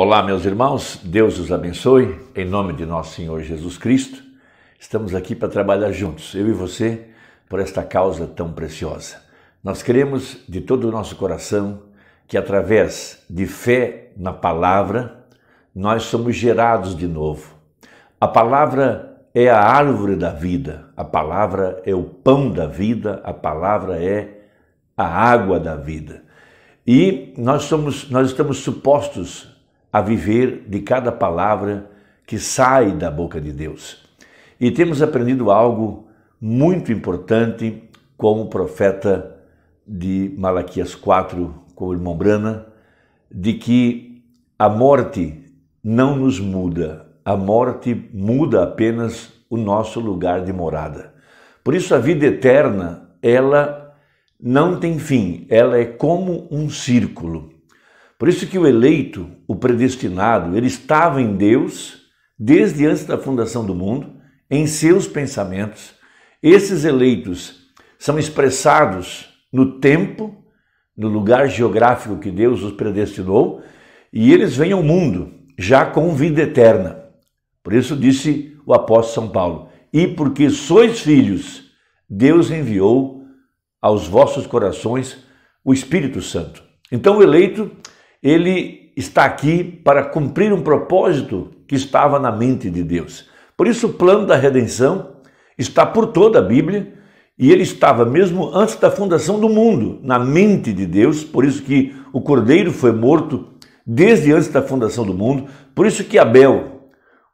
Olá, meus irmãos, Deus os abençoe, em nome de nosso Senhor Jesus Cristo. Estamos aqui para trabalhar juntos, eu e você, por esta causa tão preciosa. Nós queremos de todo o nosso coração que, através de fé na palavra, nós somos gerados de novo. A palavra é a árvore da vida, a palavra é o pão da vida, a palavra é a água da vida. E nós, somos, nós estamos supostos a viver de cada palavra que sai da boca de Deus. E temos aprendido algo muito importante com o profeta de Malaquias 4, com o irmão Brana, de que a morte não nos muda, a morte muda apenas o nosso lugar de morada. Por isso a vida eterna, ela não tem fim, ela é como um círculo. Por isso que o eleito, o predestinado, ele estava em Deus desde antes da fundação do mundo, em seus pensamentos. Esses eleitos são expressados no tempo, no lugar geográfico que Deus os predestinou, e eles vêm ao mundo já com vida eterna. Por isso disse o apóstolo São Paulo: "E porque sois filhos, Deus enviou aos vossos corações o Espírito Santo". Então o eleito ele está aqui para cumprir um propósito que estava na mente de Deus. Por isso, o plano da redenção está por toda a Bíblia e ele estava mesmo antes da fundação do mundo, na mente de Deus, por isso que o cordeiro foi morto desde antes da fundação do mundo, por isso que Abel,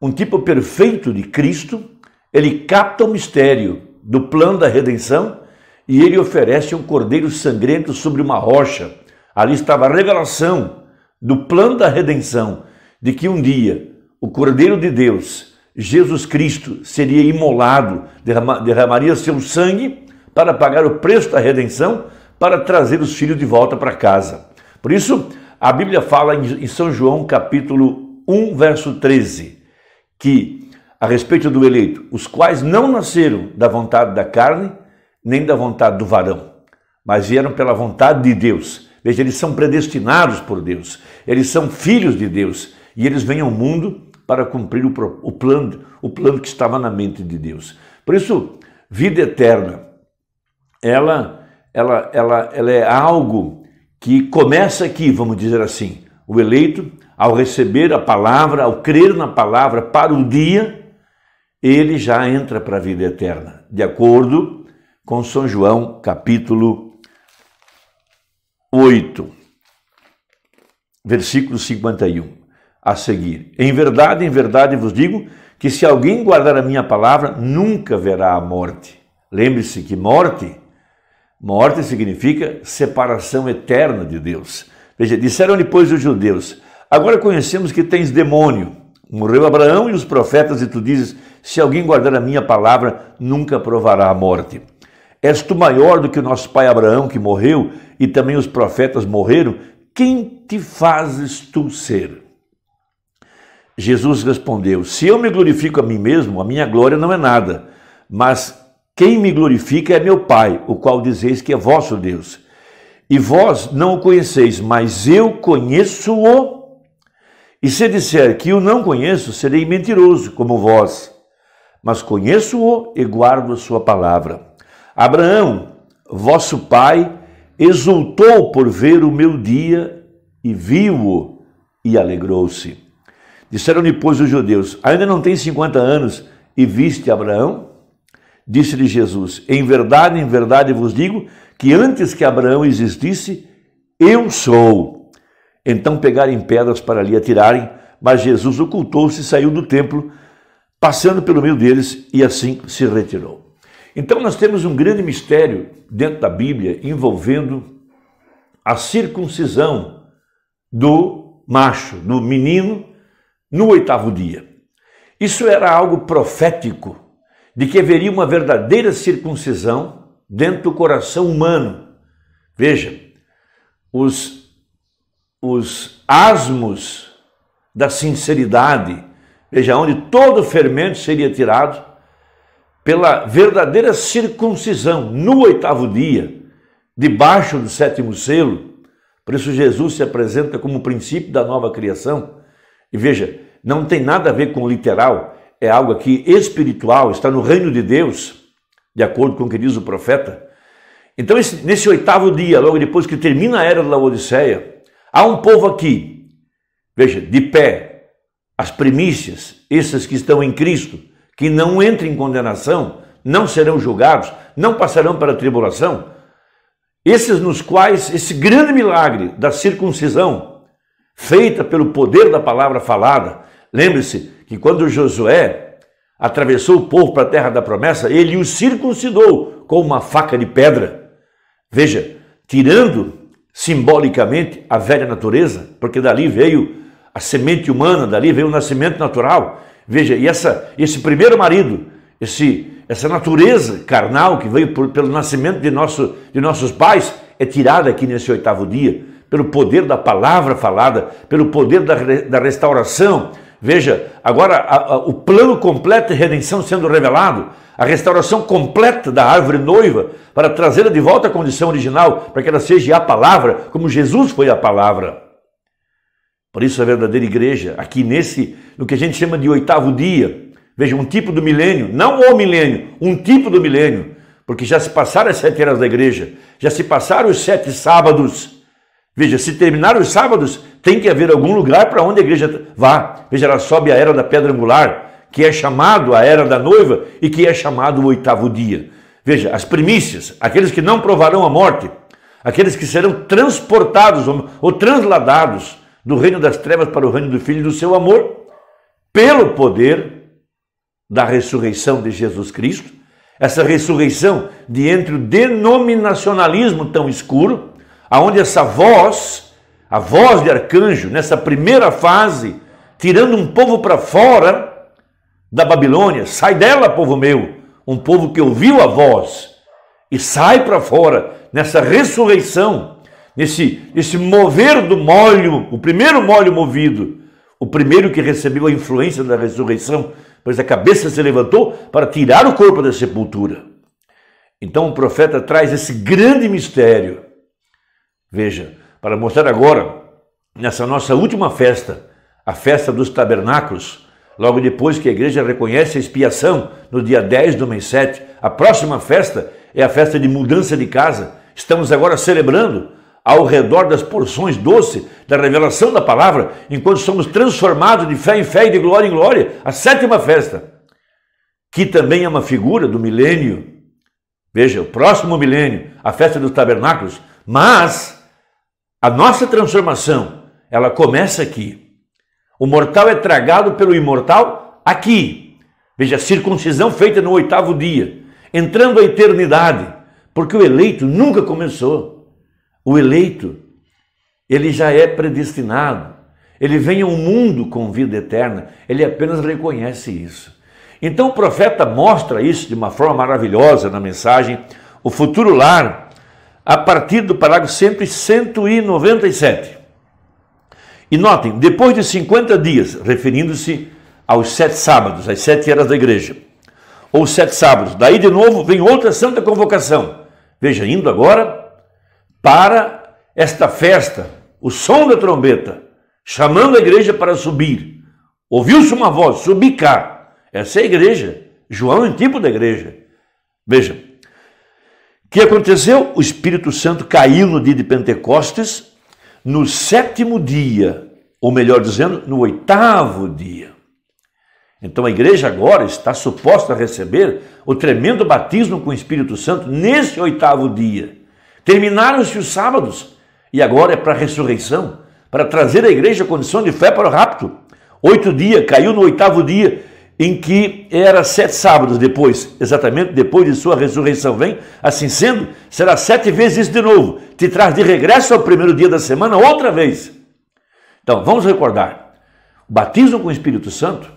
um tipo perfeito de Cristo, ele capta o mistério do plano da redenção e ele oferece um cordeiro sangrento sobre uma rocha Ali estava a revelação do plano da redenção, de que um dia o Cordeiro de Deus, Jesus Cristo, seria imolado, derramaria seu sangue para pagar o preço da redenção, para trazer os filhos de volta para casa. Por isso, a Bíblia fala em São João, capítulo 1, verso 13, que a respeito do eleito, os quais não nasceram da vontade da carne, nem da vontade do varão, mas vieram pela vontade de Deus. Veja, eles são predestinados por Deus, eles são filhos de Deus e eles vêm ao mundo para cumprir o, o plano, o plano que estava na mente de Deus. Por isso, vida eterna, ela, ela, ela, ela é algo que começa aqui, vamos dizer assim, o eleito, ao receber a palavra, ao crer na palavra para o dia, ele já entra para a vida eterna, de acordo com São João, capítulo 8, versículo 51, a seguir. Em verdade, em verdade vos digo que se alguém guardar a minha palavra, nunca verá a morte. Lembre-se que morte, morte significa separação eterna de Deus. Veja, disseram depois os judeus, agora conhecemos que tens demônio. Morreu Abraão e os profetas, e tu dizes, se alguém guardar a minha palavra, nunca provará a morte. És tu maior do que o nosso pai Abraão, que morreu, e também os profetas morreram? Quem te fazes tu ser? Jesus respondeu: Se eu me glorifico a mim mesmo, a minha glória não é nada. Mas quem me glorifica é meu Pai, o qual dizeis que é vosso Deus. E vós não o conheceis, mas eu conheço-o. E se disser que o não conheço, serei mentiroso como vós. Mas conheço-o e guardo a sua palavra. Abraão, vosso pai, exultou por ver o meu dia e viu-o e alegrou-se. Disseram-lhe, pois, os judeus: Ainda não tem 50 anos e viste Abraão? Disse-lhe Jesus: Em verdade, em verdade vos digo que antes que Abraão existisse, eu sou. Então pegaram pedras para lhe atirarem, mas Jesus ocultou-se e saiu do templo, passando pelo meio deles, e assim se retirou. Então nós temos um grande mistério dentro da Bíblia envolvendo a circuncisão do macho, do menino, no oitavo dia. Isso era algo profético de que haveria uma verdadeira circuncisão dentro do coração humano. Veja, os, os asmos da sinceridade, veja, onde todo fermento seria tirado, pela verdadeira circuncisão no oitavo dia, debaixo do sétimo selo. Por isso, Jesus se apresenta como o princípio da nova criação. E veja, não tem nada a ver com literal, é algo aqui espiritual, está no reino de Deus, de acordo com o que diz o profeta. Então, nesse oitavo dia, logo depois que termina a era da Odisseia, há um povo aqui, veja, de pé, as primícias, essas que estão em Cristo que não entrem em condenação, não serão julgados, não passarão para a tribulação, esses nos quais esse grande milagre da circuncisão, feita pelo poder da palavra falada, lembre-se que quando Josué atravessou o povo para a terra da promessa, ele o circuncidou com uma faca de pedra. Veja, tirando simbolicamente a velha natureza, porque dali veio a semente humana, dali veio o nascimento natural, Veja, e essa, esse primeiro marido, esse, essa natureza carnal que veio por, pelo nascimento de, nosso, de nossos pais, é tirada aqui nesse oitavo dia, pelo poder da palavra falada, pelo poder da, da restauração. Veja, agora a, a, o plano completo de redenção sendo revelado, a restauração completa da árvore noiva, para trazê-la de volta à condição original, para que ela seja a palavra, como Jesus foi a palavra. Por isso a verdadeira igreja, aqui nesse, no que a gente chama de oitavo dia, veja, um tipo do milênio, não o milênio, um tipo do milênio, porque já se passaram as sete eras da igreja, já se passaram os sete sábados. Veja, se terminar os sábados, tem que haver algum lugar para onde a igreja vá. Veja, ela sobe a era da pedra angular, que é chamado a era da noiva e que é chamado o oitavo dia. Veja, as primícias, aqueles que não provarão a morte, aqueles que serão transportados ou transladados do reino das trevas para o reino do Filho e do seu amor, pelo poder da ressurreição de Jesus Cristo, essa ressurreição de entre o denominacionalismo tão escuro, aonde essa voz, a voz de arcanjo, nessa primeira fase, tirando um povo para fora da Babilônia, sai dela, povo meu, um povo que ouviu a voz e sai para fora nessa ressurreição nesse, esse mover do molho, o primeiro molho movido, o primeiro que recebeu a influência da ressurreição, pois a cabeça se levantou para tirar o corpo da sepultura. Então o profeta traz esse grande mistério. Veja, para mostrar agora, nessa nossa última festa, a festa dos tabernáculos, logo depois que a igreja reconhece a expiação, no dia 10 do mês 7, a próxima festa é a festa de mudança de casa. Estamos agora celebrando ao redor das porções doce da revelação da palavra, enquanto somos transformados de fé em fé e de glória em glória, a sétima festa, que também é uma figura do milênio. Veja, o próximo milênio, a festa dos tabernáculos, mas a nossa transformação, ela começa aqui. O mortal é tragado pelo imortal aqui. Veja, a circuncisão feita no oitavo dia, entrando a eternidade, porque o eleito nunca começou. O eleito, ele já é predestinado, ele vem ao mundo com vida eterna, ele apenas reconhece isso. Então o profeta mostra isso de uma forma maravilhosa na mensagem O Futuro Lar, a partir do parágrafo 100 e 197. E notem, depois de 50 dias, referindo-se aos sete sábados, às sete eras da igreja, ou sete sábados, daí de novo vem outra santa convocação. Veja, indo agora para esta festa, o som da trombeta, chamando a igreja para subir. Ouviu-se uma voz, subi cá. Essa é a igreja. João é um tipo da igreja. Veja, o que aconteceu? O Espírito Santo caiu no dia de Pentecostes, no sétimo dia, ou melhor dizendo, no oitavo dia. Então a igreja agora está suposta a receber o tremendo batismo com o Espírito Santo nesse oitavo dia. Terminaram-se os sábados e agora é para a ressurreição, para trazer a igreja condição de fé para o rapto. Oito dias, caiu no oitavo dia, em que era sete sábados depois, exatamente depois de sua ressurreição. Vem, assim sendo, será sete vezes isso de novo. Te traz de regresso ao primeiro dia da semana outra vez. Então, vamos recordar: o batismo com o Espírito Santo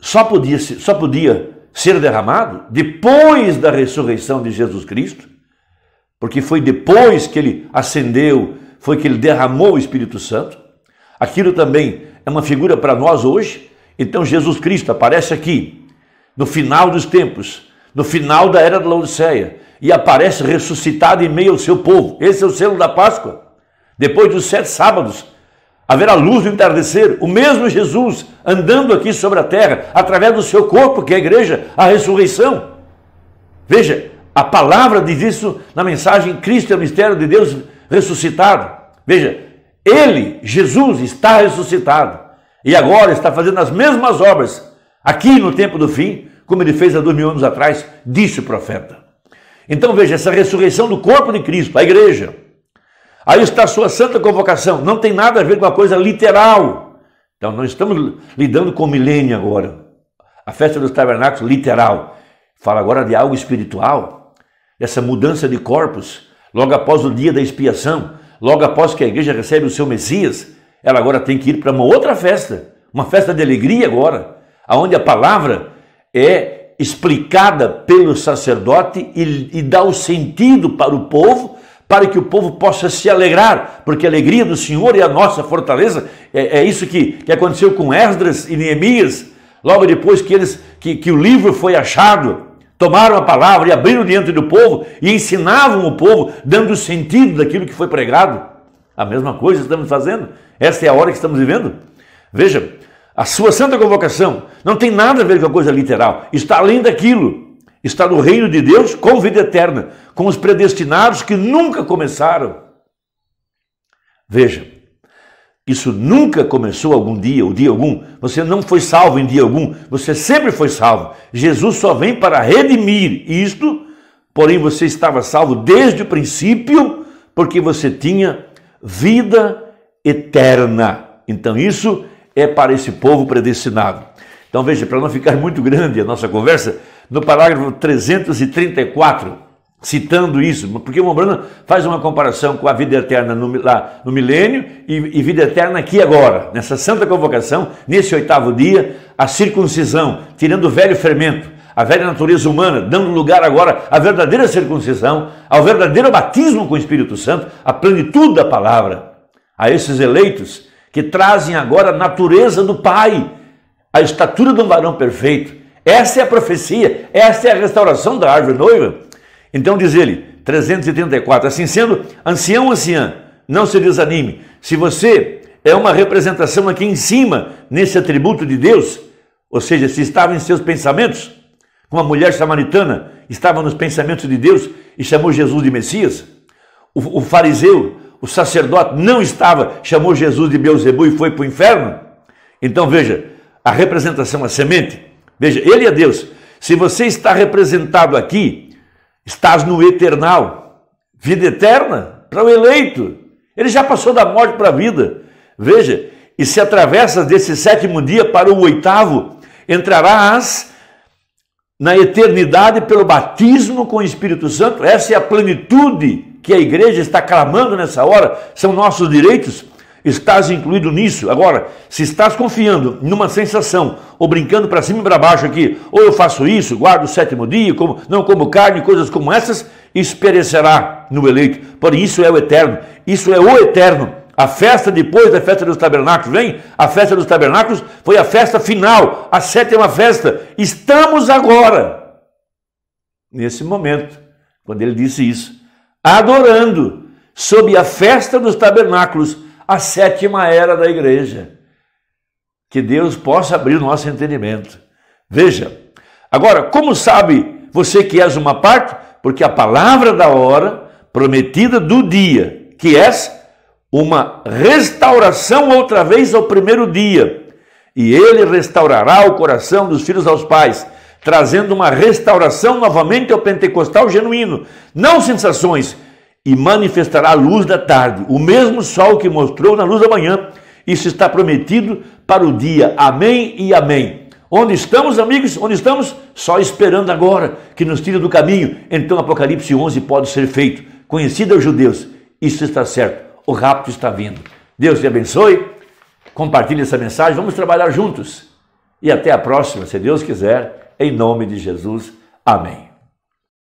só podia, só podia ser derramado depois da ressurreição de Jesus Cristo, porque foi depois que ele ascendeu, foi que ele derramou o Espírito Santo. Aquilo também é uma figura para nós hoje. Então Jesus Cristo aparece aqui no final dos tempos, no final da era da Laodiceia, e aparece ressuscitado em meio ao seu povo. Esse é o selo da Páscoa. Depois dos sete sábados, haverá luz do entardecer, o mesmo Jesus andando aqui sobre a terra, através do seu corpo, que é a igreja, a ressurreição. Veja, a palavra diz isso na mensagem Cristo é o mistério de Deus ressuscitado. Veja, ele, Jesus, está ressuscitado e agora está fazendo as mesmas obras aqui no tempo do fim, como ele fez há dois mil anos atrás, disse o profeta. Então veja, essa ressurreição do corpo de Cristo, a igreja, Aí está a sua santa convocação. Não tem nada a ver com a coisa literal. Então, nós estamos lidando com o milênio agora. A festa dos tabernáculos, literal. Fala agora de algo espiritual. Essa mudança de corpos, logo após o dia da expiação, logo após que a igreja recebe o seu Messias, ela agora tem que ir para uma outra festa. Uma festa de alegria agora, aonde a palavra é explicada pelo sacerdote e, e dá o sentido para o povo para que o povo possa se alegrar, porque a alegria do Senhor é a nossa fortaleza. É, é isso que, que aconteceu com Esdras e Neemias, logo depois que, eles, que, que o livro foi achado tomaram a palavra e abriram diante do povo e ensinavam o povo, dando sentido daquilo que foi pregado. A mesma coisa estamos fazendo. Esta é a hora que estamos vivendo. Veja, a sua santa convocação não tem nada a ver com a coisa literal, está além daquilo está no reino de Deus com vida eterna, com os predestinados que nunca começaram. Veja, isso nunca começou algum dia, ou dia algum. Você não foi salvo em dia algum, você sempre foi salvo. Jesus só vem para redimir isto, porém você estava salvo desde o princípio, porque você tinha vida eterna. Então isso é para esse povo predestinado. Então veja, para não ficar muito grande a nossa conversa, no parágrafo 334, citando isso, porque o Mombrana faz uma comparação com a vida eterna no, lá no milênio e, e, vida eterna aqui agora, nessa santa convocação, nesse oitavo dia, a circuncisão, tirando o velho fermento, a velha natureza humana, dando lugar agora à verdadeira circuncisão, ao verdadeiro batismo com o Espírito Santo, à plenitude da palavra, a esses eleitos que trazem agora a natureza do Pai, a estatura de um varão perfeito, essa é a profecia, essa é a restauração da árvore noiva. Então diz ele, 334, assim sendo, ancião, anciã, não se desanime. Se você é uma representação aqui em cima, nesse atributo de Deus, ou seja, se estava em seus pensamentos, uma mulher samaritana estava nos pensamentos de Deus e chamou Jesus de Messias, o, o fariseu, o sacerdote não estava, chamou Jesus de Beuzebu e foi para o inferno. Então veja, a representação, a semente, Veja, ele é Deus. Se você está representado aqui, estás no eternal, vida eterna para o eleito. Ele já passou da morte para a vida. Veja, e se atravessas desse sétimo dia para o oitavo, entrarás na eternidade pelo batismo com o Espírito Santo. Essa é a plenitude que a igreja está clamando nessa hora, são nossos direitos. Estás incluído nisso? Agora, se estás confiando numa sensação, ou brincando para cima e para baixo aqui, ou eu faço isso, guardo o sétimo dia, como, não como carne, coisas como essas, isso perecerá no eleito. Por isso é o eterno, isso é o eterno. A festa depois da festa dos tabernáculos, vem? A festa dos tabernáculos foi a festa final, a sétima festa. Estamos agora, nesse momento, quando ele disse isso, adorando sob a festa dos tabernáculos a sétima era da igreja. Que Deus possa abrir o nosso entendimento. Veja, agora, como sabe você que és uma parte? Porque a palavra da hora prometida do dia, que é uma restauração outra vez ao primeiro dia, e ele restaurará o coração dos filhos aos pais, trazendo uma restauração novamente ao pentecostal genuíno, não sensações, e manifestará a luz da tarde, o mesmo sol que mostrou na luz da manhã. Isso está prometido para o dia. Amém e amém. Onde estamos, amigos? Onde estamos? Só esperando agora que nos tire do caminho. Então Apocalipse 11 pode ser feito. Conhecido aos judeus, isso está certo. O rapto está vindo. Deus te abençoe. Compartilhe essa mensagem. Vamos trabalhar juntos. E até a próxima, se Deus quiser, em nome de Jesus. Amém.